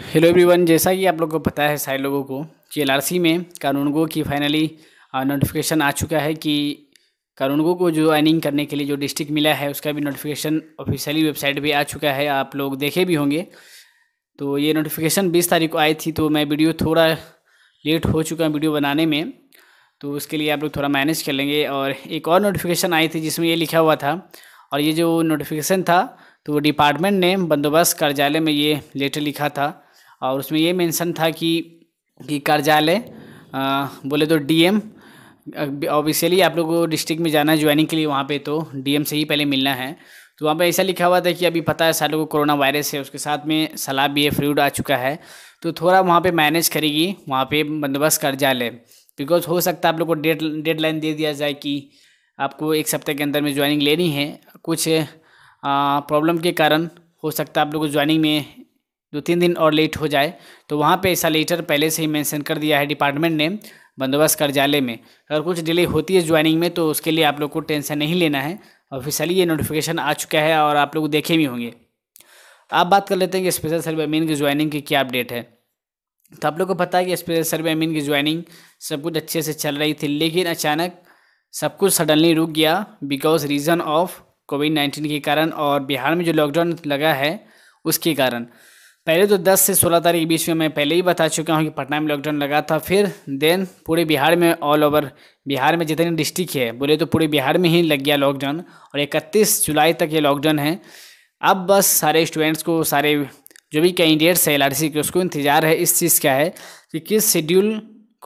hello everyone जैसा कि आप लोग को पता है सारे लोगों को कि एल में कानूनगो की फाइनली नोटिफिकेशन uh, आ चुका है कि कानूनगो को जो अर्निंग करने के लिए जो डिस्ट्रिक्ट मिला है उसका भी नोटिफिकेशन ऑफिशियली वेबसाइट पे आ चुका है आप लोग देखे भी होंगे तो ये नोटिफिकेशन बीस तारीख को आई थी तो मैं वीडियो थोड़ा लेट हो चुका है वीडियो बनाने में तो उसके लिए आप लोग थोड़ा मैनेज कर लेंगे और एक और नोटिफिकेशन आई थी जिसमें ये लिखा हुआ था और ये जो नोटिफिकेशन था तो डिपार्टमेंट ने बंदोबस्त कार्यालय में ये लेटर लिखा था और उसमें ये मेंशन था कि कि कार्यालय बोले तो डीएम ऑफिशियली आप लोगों को डिस्ट्रिक्ट में जाना है ज्वाइनिंग के लिए वहाँ पे तो डीएम से ही पहले मिलना है तो वहाँ पे ऐसा लिखा हुआ था कि अभी पता है सालों को कोरोना वायरस है उसके साथ में सलाब भी है फ्रूड आ चुका है तो थोड़ा वहाँ पर मैनेज करेगी वहाँ पर बंदोबस्त कार्यालय बिकॉज हो सकता है आप लोग को डेड लाइन दे दिया जाए कि आपको एक सप्ताह के अंदर में ज्वाइनिंग लेनी है कुछ प्रॉब्लम के कारण हो सकता है आप लोग को ज्वाइनिंग में दो तीन दिन और लेट हो जाए तो वहाँ पे ऐसा लेटर पहले से ही मेंशन कर दिया है डिपार्टमेंट ने बंदोबस्त कार्यालय में अगर कुछ डिले होती है ज्वाइनिंग में तो उसके लिए आप लोग को टेंशन नहीं लेना है ऑफिशियली ये नोटिफिकेशन आ चुका है और आप लोग देखे भी होंगे आप बात कर लेते हैं कि स्पेशल सर्वे अमीन की ज्वाइनिंग की क्या अपडेट है तो आप लोग को पता है कि स्पेशल सर्वे अमीन की ज्वाइनिंग सब कुछ अच्छे से चल रही थी लेकिन अचानक सब कुछ सडनली रुक गया because reason of COVID nineteen के कारण और बिहार में जो लॉकडाउन लगा है उसके कारण पहले तो 10 से 16 तारीख के बीच में मैं पहले ही बता चुका हूँ कि पटना में लॉकडाउन लगा था फिर देन पूरे बिहार में ऑल ओवर बिहार में जितने डिस्ट्रिक्ट है बोले तो पूरे बिहार में ही लग गया लॉकडाउन और इकतीस जुलाई तक ये लॉकडाउन है अब बस सारे स्टूडेंट्स को सारे जो भी कैंडिडेट्स है एल के उसको इंतज़ार है इस चीज़ का है कि किस शेड्यूल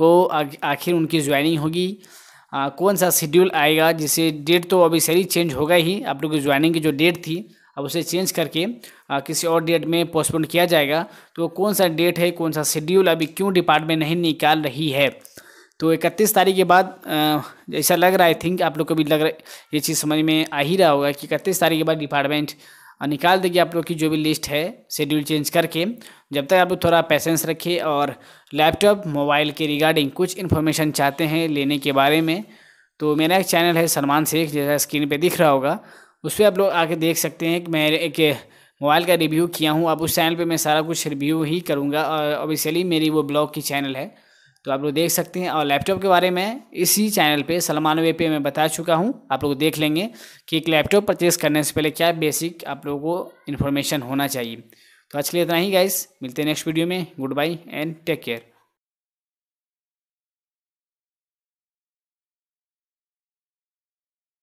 को आखिर उनकी ज्वाइनिंग होगी कौन सा शेड्यूल आएगा जिसे डेट तो अभी सही चेंज होगा ही आप लोग की ज्वाइनिंग की जो डेट थी अब उसे चेंज करके आ, किसी और डेट में पोस्टपोन किया जाएगा तो कौन सा डेट है कौन सा शेड्यूल अभी क्यों डिपार्टमेंट नहीं निकाल रही है तो इकतीस तारीख के बाद ऐसा लग रहा है थिंक आप लोग को भी लग रहा है ये चीज़ समझ में आ ही रहा होगा कि इकतीस तारीख के बाद डिपार्टमेंट निकाल देगी आप लोग की जो भी लिस्ट है शेड्यूल चेंज करके जब तक आप लोग थोड़ा पैसेंस रखिए और लैपटॉप मोबाइल के रिगार्डिंग कुछ इन्फॉर्मेशन चाहते हैं लेने के बारे में तो मेरा एक चैनल है सलमान शेख जैसा स्क्रीन पे दिख रहा होगा उस पर आप लोग आके देख सकते हैं कि मैं एक मोबाइल का रिव्यू किया हूँ आप उस चैनल पे मैं सारा कुछ रिव्यू ही करूँगा और ऑबिशली मेरी वो ब्लॉग की चैनल है तो आप लोग देख सकते हैं और लैपटॉप के बारे में इसी चैनल पे वे पे मैं बता चुका हूँ आप लोग देख लेंगे कि एक लैपटॉप परचेज़ करने से पहले क्या बेसिक आप लोगों को इन्फॉर्मेशन होना चाहिए तो आज के लिए इतना ही गाइस मिलते हैं नेक्स्ट वीडियो में good bye and take care